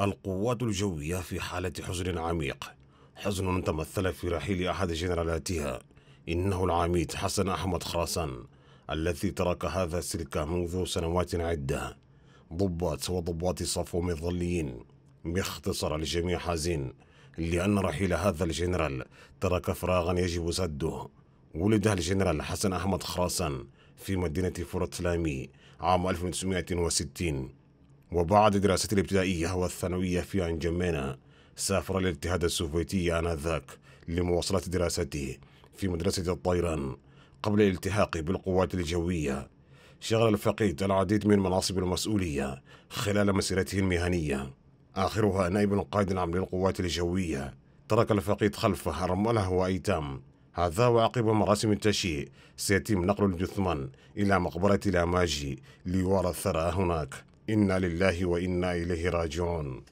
القوات الجوية في حالة حزن عميق حزن تمثل في رحيل أحد جنرالاتها إنه العميد حسن أحمد خراسان الذي ترك هذا السلك منذ سنوات عدة ضباط وضباط صفو مظليين باختصار الجميع حزين لأن رحيل هذا الجنرال ترك فراغا يجب سده ولد الجنرال حسن أحمد خراسان في مدينة فورت لامي عام 1960 وبعد دراسته الابتدائية والثانوية في أنجمينا سافر للاتحاد السوفيتي آنذاك لمواصلة دراسته في مدرسة الطيران قبل الالتحاق بالقوات الجوية شغل الفقيد العديد من مناصب المسؤولية خلال مسيرته المهنية آخرها نائب القائد العام للقوات الجوية ترك الفقيد خلفه رمله وأيتام هذا وعقب مراسم التشييع سيتم نقل الجثمان إلى مقبرة لاماجي ليورى الثرى هناك انا لله وانا اليه راجعون